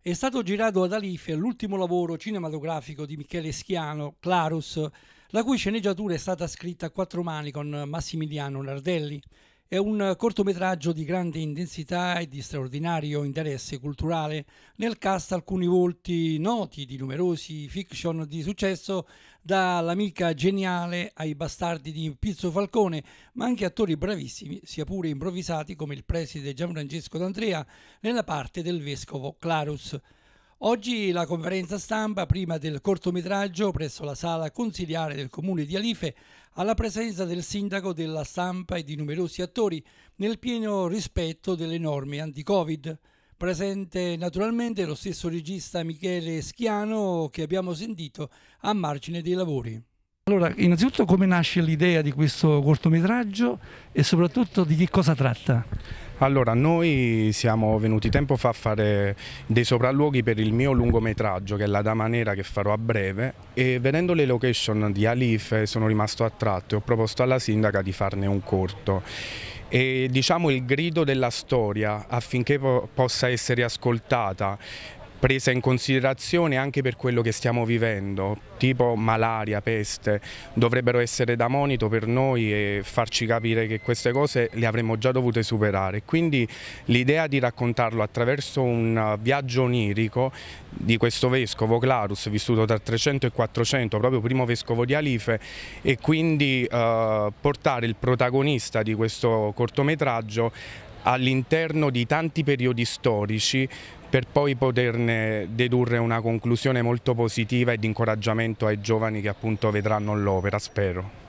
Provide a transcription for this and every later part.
È stato girato ad Alife l'ultimo lavoro cinematografico di Michele Schiano, Clarus, la cui sceneggiatura è stata scritta a quattro mani con Massimiliano Nardelli è un cortometraggio di grande intensità e di straordinario interesse culturale. Nel cast alcuni volti noti di numerosi fiction di successo, dall'amica geniale ai bastardi di Pizzo Falcone, ma anche attori bravissimi, sia pure improvvisati come il preside Gianfrancesco D'Andrea nella parte del vescovo Clarus. Oggi la conferenza stampa prima del cortometraggio presso la sala consiliare del comune di Alife alla presenza del sindaco della stampa e di numerosi attori nel pieno rispetto delle norme anti-covid. Presente naturalmente lo stesso regista Michele Schiano che abbiamo sentito a margine dei lavori. Allora, innanzitutto come nasce l'idea di questo cortometraggio e soprattutto di che cosa tratta? Allora, noi siamo venuti tempo fa a fare dei sopralluoghi per il mio lungometraggio, che è La Dama Nera, che farò a breve, e vedendo le location di Alife sono rimasto attratto e ho proposto alla sindaca di farne un corto e diciamo il grido della storia affinché po possa essere ascoltata presa in considerazione anche per quello che stiamo vivendo, tipo malaria, peste, dovrebbero essere da monito per noi e farci capire che queste cose le avremmo già dovute superare. Quindi l'idea di raccontarlo attraverso un viaggio onirico di questo vescovo Clarus, vissuto tra 300 e 400, proprio primo vescovo di Alife, e quindi eh, portare il protagonista di questo cortometraggio all'interno di tanti periodi storici per poi poterne dedurre una conclusione molto positiva e di incoraggiamento ai giovani che appunto vedranno l'opera, spero.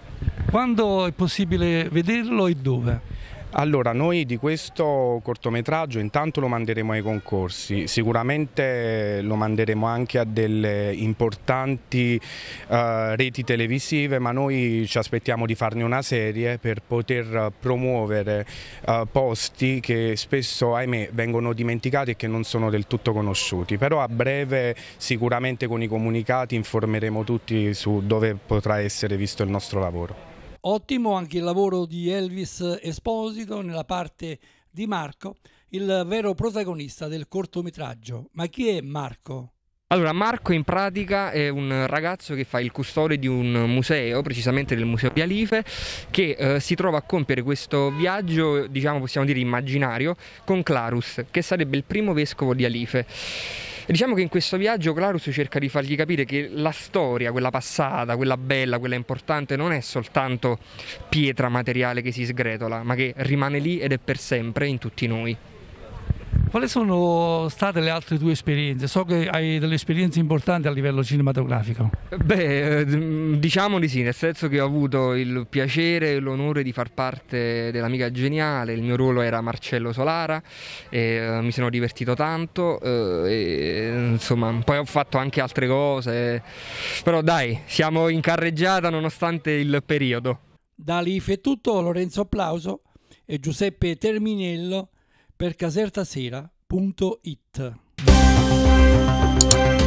Quando è possibile vederlo e dove? Allora, noi di questo cortometraggio intanto lo manderemo ai concorsi, sicuramente lo manderemo anche a delle importanti uh, reti televisive, ma noi ci aspettiamo di farne una serie per poter promuovere uh, posti che spesso, ahimè, vengono dimenticati e che non sono del tutto conosciuti. Però a breve sicuramente con i comunicati informeremo tutti su dove potrà essere visto il nostro lavoro. Ottimo anche il lavoro di Elvis Esposito nella parte di Marco, il vero protagonista del cortometraggio. Ma chi è Marco? Allora, Marco in pratica è un ragazzo che fa il custode di un museo, precisamente del Museo di Alife, che eh, si trova a compiere questo viaggio, diciamo possiamo dire immaginario, con Clarus, che sarebbe il primo vescovo di Alife. E diciamo che in questo viaggio Clarus cerca di fargli capire che la storia, quella passata, quella bella, quella importante, non è soltanto pietra materiale che si sgretola, ma che rimane lì ed è per sempre in tutti noi. Quali sono state le altre tue esperienze? So che hai delle esperienze importanti a livello cinematografico. Beh, eh, mm, diciamo di sì, nel senso che ho avuto il piacere e l'onore di far parte dell'amica geniale, il mio ruolo era Marcello Solara, e, eh, mi sono divertito tanto, eh, e, insomma, poi ho fatto anche altre cose, però dai, siamo in carreggiata nonostante il periodo. Da Lif è tutto, Lorenzo Applauso e Giuseppe Terminello per casertasera.it.